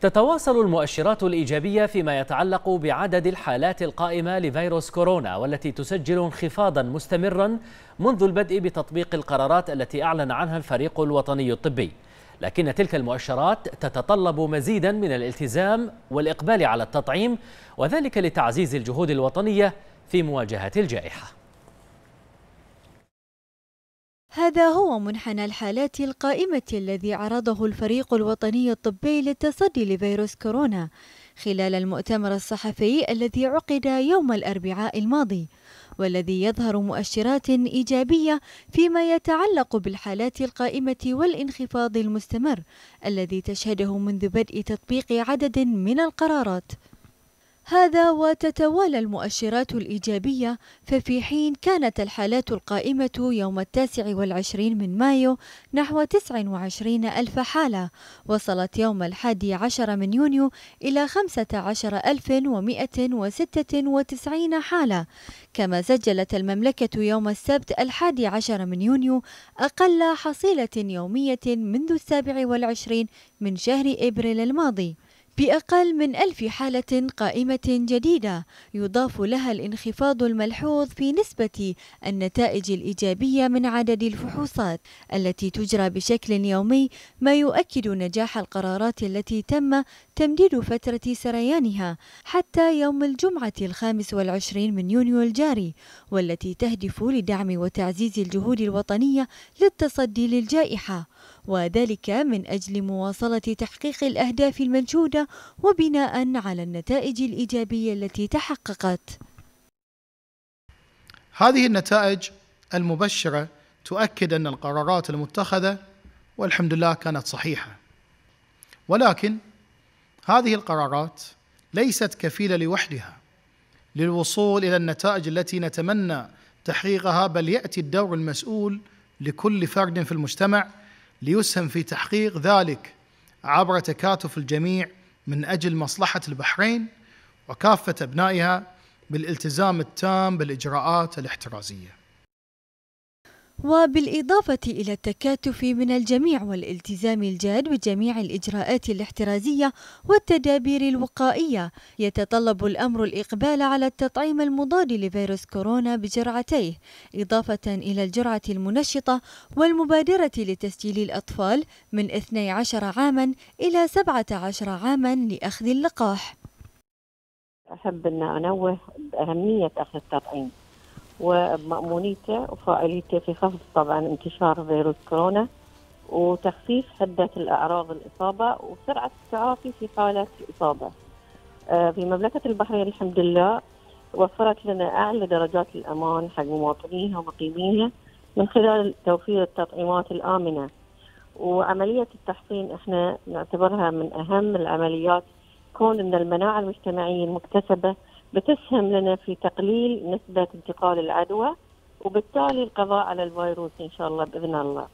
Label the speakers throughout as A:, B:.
A: تتواصل المؤشرات الإيجابية فيما يتعلق بعدد الحالات القائمة
B: لفيروس كورونا والتي تسجل انخفاضا مستمرا منذ البدء بتطبيق القرارات التي أعلن عنها الفريق الوطني الطبي لكن تلك المؤشرات تتطلب مزيدا من الالتزام والإقبال على التطعيم وذلك لتعزيز الجهود الوطنية في مواجهة الجائحة هذا هو منحنى الحالات القائمة الذي عرضه الفريق الوطني الطبي للتصدي لفيروس كورونا خلال المؤتمر الصحفي الذي عقد يوم الأربعاء الماضي والذي يظهر مؤشرات إيجابية فيما يتعلق بالحالات القائمة والانخفاض المستمر الذي تشهده منذ بدء تطبيق عدد من القرارات هذا وتتوالى المؤشرات الإيجابية ففي حين كانت الحالات القائمة يوم التاسع والعشرين من مايو نحو وعشرين ألف حالة وصلت يوم الحادي عشر من يونيو إلى 15196 حالة كما سجلت المملكة يوم السبت الحادي عشر من يونيو أقل حصيلة يومية منذ السابع والعشرين من شهر إبريل الماضي بأقل من ألف حالة قائمة جديدة يضاف لها الانخفاض الملحوظ في نسبة النتائج الإيجابية من عدد الفحوصات التي تجرى بشكل يومي ما يؤكد نجاح القرارات التي تم تمديد فترة سريانها حتى يوم الجمعة الخامس والعشرين من يونيو الجاري والتي تهدف لدعم وتعزيز الجهود الوطنية للتصدي للجائحة وذلك من أجل مواصلة تحقيق الأهداف المنشودة وبناء على النتائج الإيجابية التي تحققت
A: هذه النتائج المبشرة تؤكد أن القرارات المتخذة والحمد لله كانت صحيحة ولكن هذه القرارات ليست كفيلة لوحدها للوصول إلى النتائج التي نتمنى تحقيقها بل يأتي الدور المسؤول لكل فرد في المجتمع ليسهم في تحقيق ذلك عبر تكاتف الجميع من اجل مصلحه البحرين وكافه ابنائها بالالتزام التام بالاجراءات الاحترازيه
B: وبالإضافة إلى التكاتف من الجميع والالتزام الجاد بجميع الإجراءات الاحترازية والتدابير الوقائية يتطلب الأمر الإقبال على التطعيم المضاد لفيروس كورونا بجرعتيه إضافة إلى الجرعة المنشطة والمبادرة لتسجيل الأطفال من 12 عاما إلى 17 عاما لأخذ اللقاح
C: أحب أن أنوه بأهمية أخذ التطعيم ومأمونيته وفاعليته في خفض طبعا انتشار فيروس كورونا وتخفيف حدة الأعراض الإصابة وسرعة التعافي في حالة الإصابة آه، في مملكة البحرين الحمد لله وفرت لنا أعلى درجات الأمان حق مواطنيها ومقيميها من خلال توفير التطعيمات الآمنة وعملية التحصين احنا نعتبرها من أهم العمليات كون ان المناعة المجتمعية المكتسبة بتسهم لنا في تقليل نسبة انتقال العدوى وبالتالي القضاء على الفيروس إن شاء الله بإذن الله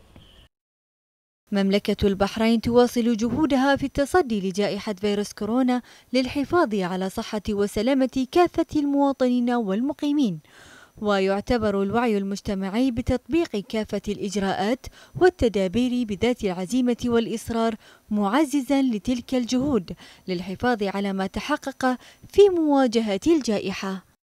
B: مملكة البحرين تواصل جهودها في التصدي لجائحة فيروس كورونا للحفاظ على صحة وسلامة كافة المواطنين والمقيمين ويعتبر الوعي المجتمعي بتطبيق كافة الإجراءات والتدابير بذات العزيمة والإصرار معززا لتلك الجهود للحفاظ على ما تحقق في مواجهة الجائحة